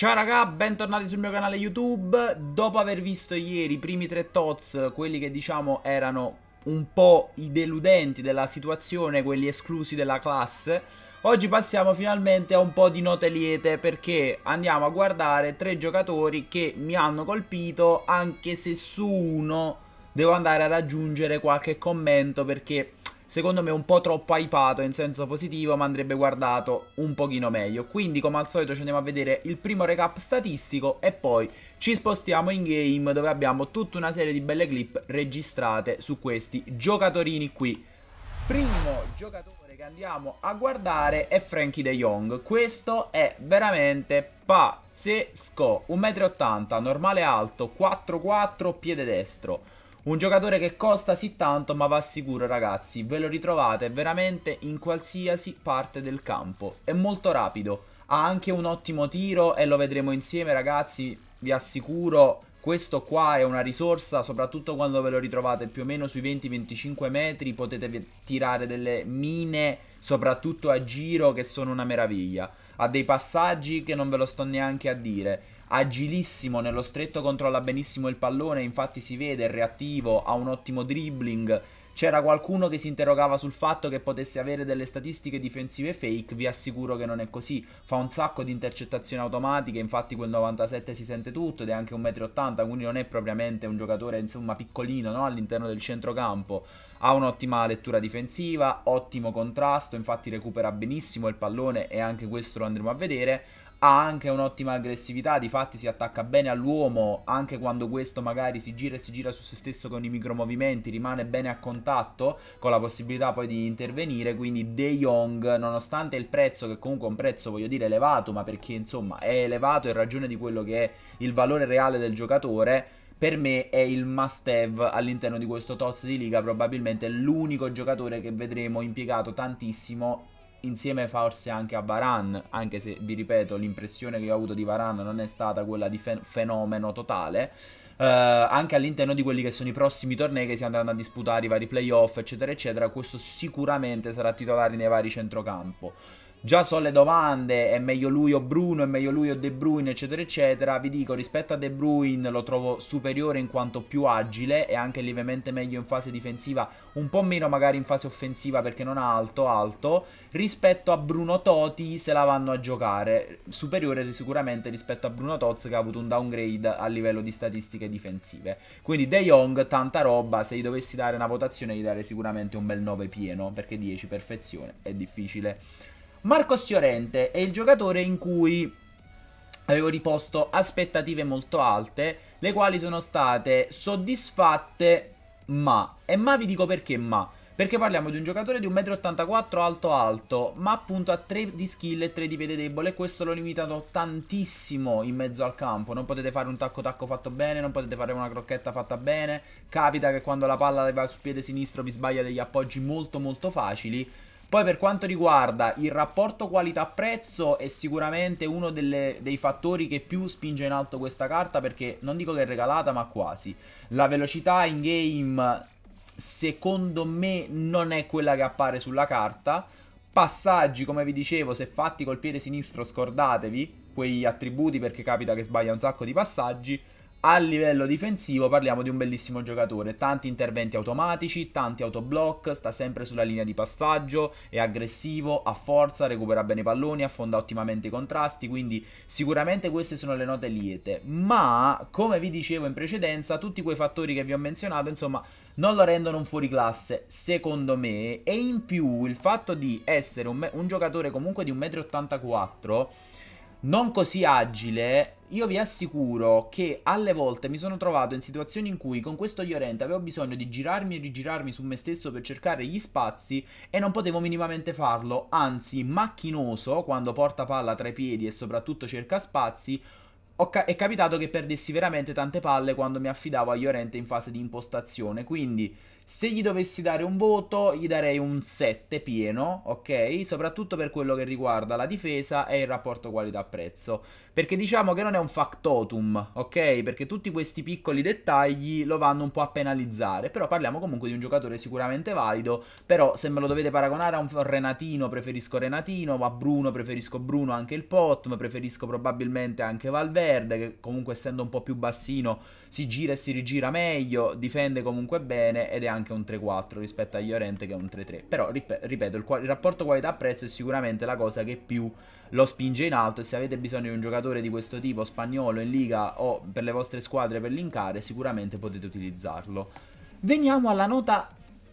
Ciao raga, bentornati sul mio canale YouTube. Dopo aver visto ieri i primi tre tots, quelli che diciamo erano un po' i deludenti della situazione, quelli esclusi della classe, oggi passiamo finalmente a un po' di note liete perché andiamo a guardare tre giocatori che mi hanno colpito, anche se su uno devo andare ad aggiungere qualche commento perché secondo me un po' troppo hypato in senso positivo, ma andrebbe guardato un pochino meglio. Quindi, come al solito, ci andiamo a vedere il primo recap statistico e poi ci spostiamo in game dove abbiamo tutta una serie di belle clip registrate su questi giocatorini qui. Primo giocatore che andiamo a guardare è Frankie De Jong. Questo è veramente pazzesco. 1,80 m, normale alto, 4-4, piede destro. Un giocatore che costa sì tanto ma va sicuro ragazzi, ve lo ritrovate veramente in qualsiasi parte del campo. È molto rapido, ha anche un ottimo tiro e lo vedremo insieme ragazzi, vi assicuro questo qua è una risorsa, soprattutto quando ve lo ritrovate più o meno sui 20-25 metri, potete tirare delle mine, soprattutto a giro, che sono una meraviglia. Ha dei passaggi che non ve lo sto neanche a dire agilissimo nello stretto, controlla benissimo il pallone, infatti si vede, reattivo, ha un ottimo dribbling. C'era qualcuno che si interrogava sul fatto che potesse avere delle statistiche difensive fake, vi assicuro che non è così. Fa un sacco di intercettazioni automatiche, infatti quel 97 si sente tutto ed è anche 1,80 m, quindi non è propriamente un giocatore insomma piccolino no? all'interno del centrocampo. Ha un'ottima lettura difensiva, ottimo contrasto, infatti recupera benissimo il pallone e anche questo lo andremo a vedere ha anche un'ottima aggressività, di fatti si attacca bene all'uomo anche quando questo magari si gira e si gira su se stesso con i micromovimenti, rimane bene a contatto con la possibilità poi di intervenire, quindi De Jong nonostante il prezzo che comunque è un prezzo voglio dire elevato, ma perché insomma è elevato in ragione di quello che è il valore reale del giocatore, per me è il must have all'interno di questo toss di liga, probabilmente l'unico giocatore che vedremo impiegato tantissimo insieme forse anche a Varan, anche se vi ripeto l'impressione che ho avuto di Varan non è stata quella di fen fenomeno totale, eh, anche all'interno di quelli che sono i prossimi tornei che si andranno a disputare, i vari playoff eccetera eccetera, questo sicuramente sarà titolare nei vari centrocampo già so le domande, è meglio lui o Bruno, è meglio lui o De Bruyne, eccetera, eccetera, vi dico rispetto a De Bruyne lo trovo superiore in quanto più agile e anche lievemente meglio in fase difensiva, un po' meno magari in fase offensiva perché non ha alto alto, rispetto a Bruno Toti se la vanno a giocare, superiore sicuramente rispetto a Bruno Toz che ha avuto un downgrade a livello di statistiche difensive. Quindi De Jong tanta roba, se gli dovessi dare una votazione gli darei sicuramente un bel 9 pieno perché 10 perfezione è difficile Marcos Llorente è il giocatore in cui avevo riposto aspettative molto alte, le quali sono state soddisfatte ma. E ma vi dico perché ma. Perché parliamo di un giocatore di 1,84m alto alto, ma appunto ha 3 di skill e 3 di piede debole e questo l'ho limitato tantissimo in mezzo al campo. Non potete fare un tacco tacco fatto bene, non potete fare una crocchetta fatta bene. Capita che quando la palla va sul piede sinistro vi sbaglia degli appoggi molto molto facili. Poi per quanto riguarda il rapporto qualità-prezzo è sicuramente uno delle, dei fattori che più spinge in alto questa carta perché non dico che è regalata ma quasi. La velocità in game secondo me non è quella che appare sulla carta. Passaggi come vi dicevo se fatti col piede sinistro scordatevi quei attributi perché capita che sbaglia un sacco di passaggi a livello difensivo parliamo di un bellissimo giocatore, tanti interventi automatici, tanti autoblock, sta sempre sulla linea di passaggio, è aggressivo, ha forza, recupera bene i palloni, affonda ottimamente i contrasti, quindi sicuramente queste sono le note liete, ma come vi dicevo in precedenza tutti quei fattori che vi ho menzionato insomma non lo rendono un fuoriclasse secondo me e in più il fatto di essere un, un giocatore comunque di 1,84 m non così agile, io vi assicuro che alle volte mi sono trovato in situazioni in cui con questo Llorente avevo bisogno di girarmi e rigirarmi su me stesso per cercare gli spazi e non potevo minimamente farlo, anzi macchinoso quando porta palla tra i piedi e soprattutto cerca spazi, ca- è capitato che perdessi veramente tante palle quando mi affidavo a Llorente in fase di impostazione, quindi se gli dovessi dare un voto, gli darei un 7 pieno, ok? Soprattutto per quello che riguarda la difesa e il rapporto qualità-prezzo. Perché diciamo che non è un factotum, ok? Perché tutti questi piccoli dettagli lo vanno un po' a penalizzare. Però parliamo comunque di un giocatore sicuramente valido. Però se me lo dovete paragonare a un Renatino, preferisco Renatino, a Bruno preferisco Bruno anche il Potm, preferisco probabilmente anche Valverde, che comunque essendo un po' più bassino si gira e si rigira meglio, difende comunque bene ed è anche un 3-4 rispetto a Llorente che è un 3-3. Però ripeto, il, il rapporto qualità-prezzo è sicuramente la cosa che più lo spinge in alto e se avete bisogno di un giocatore di questo tipo spagnolo in liga o per le vostre squadre per linkare sicuramente potete utilizzarlo. Veniamo alla nota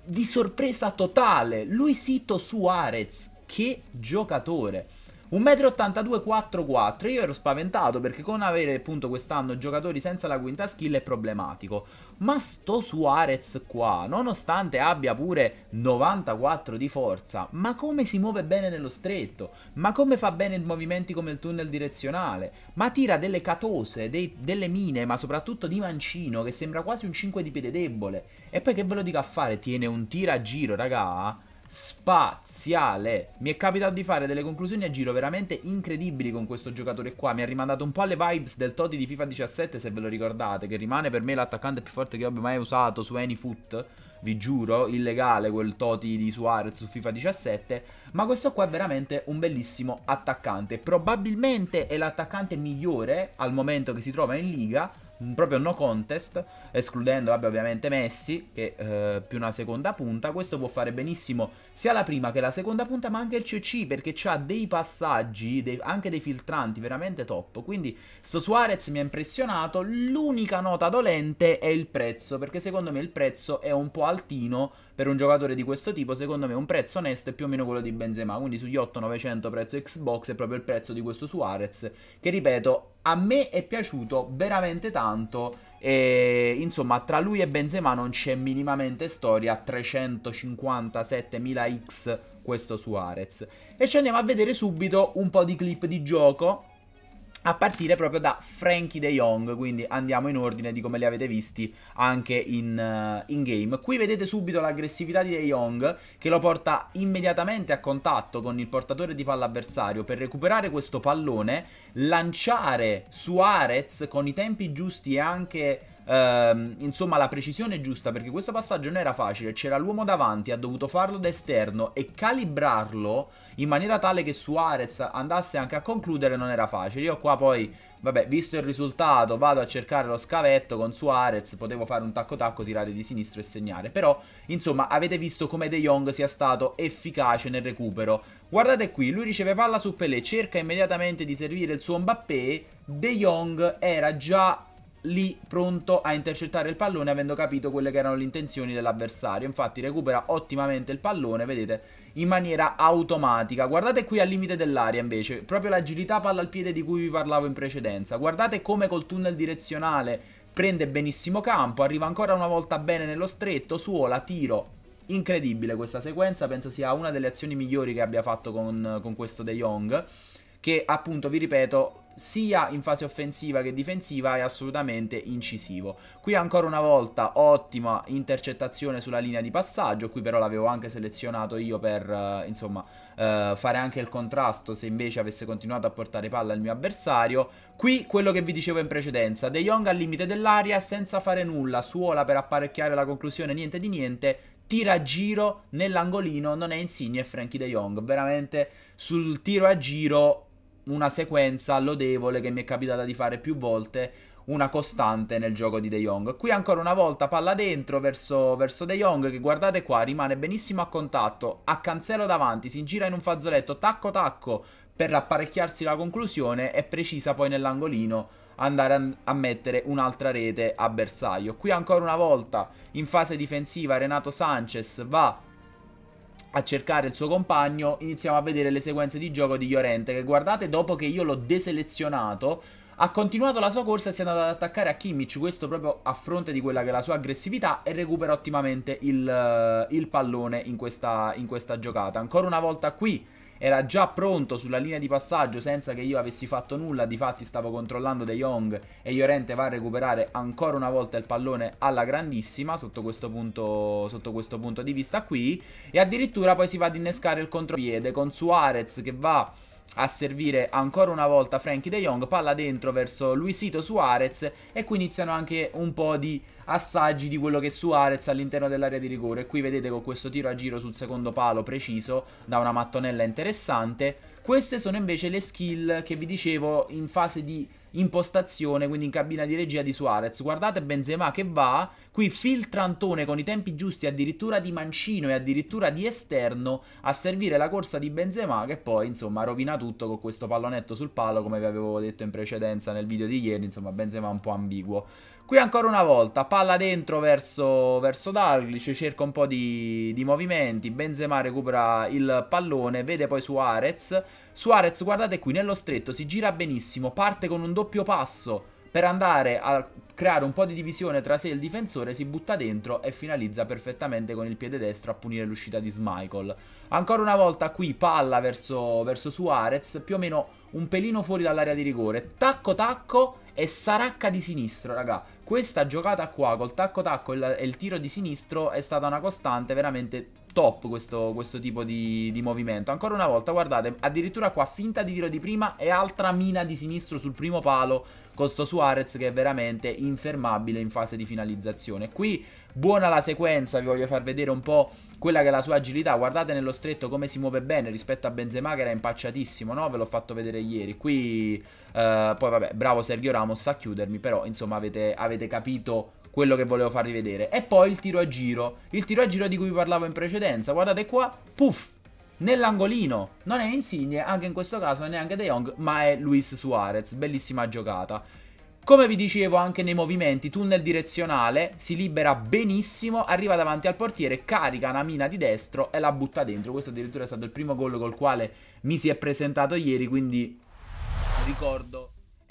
di sorpresa totale, Luisito Suarez, che giocatore! 1,82 m 1,82,44 io ero spaventato perché con avere appunto quest'anno giocatori senza la quinta skill è problematico ma sto Suarez qua nonostante abbia pure 94 di forza ma come si muove bene nello stretto ma come fa bene i movimenti come il tunnel direzionale ma tira delle catose dei, delle mine ma soprattutto di mancino che sembra quasi un 5 di piede debole e poi che ve lo dico a fare tiene un tira a giro raga spaziale. Mi è capitato di fare delle conclusioni a giro veramente incredibili con questo giocatore qua. Mi ha rimandato un po' alle vibes del Toti di FIFA 17, se ve lo ricordate, che rimane per me l'attaccante più forte che abbia mai usato su AnyFoot. Vi giuro, illegale quel Toti di Suarez su FIFA 17. Ma questo qua è veramente un bellissimo attaccante. Probabilmente è l'attaccante migliore al momento che si trova in liga proprio no contest, escludendo vabbè, ovviamente Messi, che eh, più una seconda punta. Questo può fare benissimo sia la prima che la seconda punta, ma anche il CC, perché ha dei passaggi, dei, anche dei filtranti veramente top. Quindi sto Suarez mi ha impressionato, l'unica nota dolente è il prezzo, perché secondo me il prezzo è un po' altino per un giocatore di questo tipo secondo me un prezzo onesto è più o meno quello di Benzema, quindi sugli 8-900 prezzo Xbox è proprio il prezzo di questo Suarez, che ripeto, a me è piaciuto veramente tanto e insomma tra lui e Benzema non c'è minimamente storia, 357.000 X questo Suarez. E ci andiamo a vedere subito un po' di clip di gioco a partire proprio da Frankie De Jong, quindi andiamo in ordine di come li avete visti anche in, uh, in game. Qui vedete subito l'aggressività di De Jong che lo porta immediatamente a contatto con il portatore di palla avversario per recuperare questo pallone, lanciare Suarez con i tempi giusti e anche ehm, insomma la precisione giusta perché questo passaggio non era facile, c'era l'uomo davanti, ha dovuto farlo da esterno e calibrarlo in maniera tale che Suarez andasse anche a concludere non era facile. Io qua poi, vabbè, visto il risultato, vado a cercare lo scavetto con Suarez, potevo fare un tacco tacco, tirare di sinistro e segnare, però insomma avete visto come De Jong sia stato efficace nel recupero. Guardate qui, lui riceve palla su Pelé, cerca immediatamente di servire il suo Mbappé, De Jong era già lì pronto a intercettare il pallone avendo capito quelle che erano le intenzioni dell'avversario. Infatti recupera ottimamente il pallone, vedete, in maniera automatica. Guardate qui al limite dell'aria invece, proprio l'agilità palla al piede di cui vi parlavo in precedenza. Guardate come col tunnel direzionale prende benissimo campo, arriva ancora una volta bene nello stretto, suola, tiro. Incredibile questa sequenza, penso sia una delle azioni migliori che abbia fatto con, con questo De Jong che appunto vi ripeto sia in fase offensiva che difensiva è assolutamente incisivo. Qui ancora una volta ottima intercettazione sulla linea di passaggio, qui però l'avevo anche selezionato io per uh, insomma uh, fare anche il contrasto se invece avesse continuato a portare palla al mio avversario. Qui quello che vi dicevo in precedenza, De Jong al limite dell'aria senza fare nulla, suola per apparecchiare la conclusione, niente di niente, tira a giro nell'angolino, non è Insigne e Frankie De Jong, veramente sul tiro a giro una sequenza lodevole che mi è capitata di fare più volte, una costante nel gioco di De Jong. Qui ancora una volta palla dentro verso, verso De Jong che guardate qua rimane benissimo a contatto, a canzero davanti, si gira in un fazzoletto, tacco tacco per apparecchiarsi la conclusione e precisa poi nell'angolino andare a mettere un'altra rete a bersaglio. Qui ancora una volta in fase difensiva Renato Sanchez va a cercare il suo compagno, iniziamo a vedere le sequenze di gioco di Llorente, che guardate, dopo che io l'ho deselezionato, ha continuato la sua corsa e si è andato ad attaccare a Kimmich, questo proprio a fronte di quella che è la sua aggressività e recupera ottimamente il, eh, il pallone in questa, in questa giocata. Ancora una volta qui era già pronto sulla linea di passaggio senza che io avessi fatto nulla, difatti stavo controllando De Jong e Llorente va a recuperare ancora una volta il pallone alla grandissima sotto questo punto, sotto questo punto di vista qui e addirittura poi si va ad innescare il contropiede con Suarez che va a servire ancora una volta Frankie De Jong, palla dentro verso Luisito Suarez e qui iniziano anche un po' di assaggi di quello che è Suarez all'interno dell'area di rigore qui vedete con questo tiro a giro sul secondo palo preciso da una mattonella interessante queste sono invece le skill che vi dicevo in fase di impostazione, quindi in cabina di regia di Suarez. Guardate Benzema che va, qui filtrantone con i tempi giusti addirittura di mancino e addirittura di esterno a servire la corsa di Benzema che poi insomma rovina tutto con questo pallonetto sul palo come vi avevo detto in precedenza nel video di ieri, insomma Benzema un po' ambiguo. Qui ancora una volta, palla dentro verso, verso Dalglic, cerca un po' di, di movimenti, Benzema recupera il pallone, vede poi Suarez, Suarez, guardate qui, nello stretto si gira benissimo, parte con un doppio passo per andare a creare un po' di divisione tra sé e il difensore, si butta dentro e finalizza perfettamente con il piede destro a punire l'uscita di Smichael. Ancora una volta qui palla verso, verso Suarez, più o meno un pelino fuori dall'area di rigore, tacco tacco e Saracca di sinistro, raga. Questa giocata qua col tacco tacco e il, il tiro di sinistro è stata una costante veramente top questo, questo tipo di, di, movimento. Ancora una volta, guardate, addirittura qua finta di tiro di prima e altra mina di sinistro sul primo palo con sto Suarez che è veramente infermabile in fase di finalizzazione. Qui buona la sequenza, vi voglio far vedere un po' quella che è la sua agilità. Guardate nello stretto come si muove bene rispetto a Benzema che era impacciatissimo, no? Ve l'ho fatto vedere ieri. Qui, eh, poi vabbè, bravo Sergio Ramos a chiudermi, però insomma avete, avete capito quello che volevo farvi vedere. E poi il tiro a giro, il tiro a giro di cui vi parlavo in precedenza, guardate qua, puff, nell'angolino. Non è Insigne, anche in questo caso neanche De Jong, ma è Luis Suarez. Bellissima giocata. Come vi dicevo anche nei movimenti, tunnel direzionale, si libera benissimo, arriva davanti al portiere, carica una mina di destro e la butta dentro. Questo addirittura è stato il primo gol col quale mi si è presentato ieri, quindi ricordo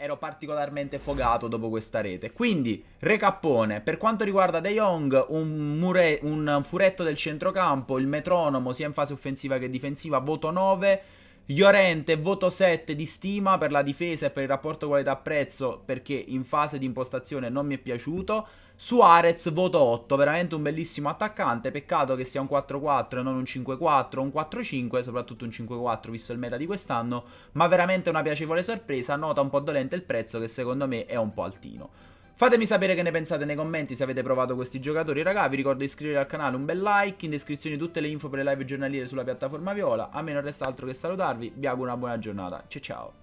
ero particolarmente fogato dopo questa rete. Quindi, recappone, per quanto riguarda De Jong, un, mure, un furetto del centrocampo, il metronomo sia in fase offensiva che difensiva, voto 9. Llorente, voto 7 di stima per la difesa e per il rapporto qualità-prezzo perché in fase di impostazione non mi è piaciuto. Suarez voto 8, veramente un bellissimo attaccante, peccato che sia un 4-4 e non un 5-4, un 4-5, soprattutto un 5-4 visto il meta di quest'anno, ma veramente una piacevole sorpresa, nota un po' dolente il prezzo che secondo me è un po' altino. Fatemi sapere che ne pensate nei commenti se avete provato questi giocatori, raga, vi ricordo di iscrivervi al canale, un bel like, in descrizione tutte le info per le live giornaliere sulla piattaforma Viola, a me non resta altro che salutarvi, vi auguro una buona giornata, ciao ciao!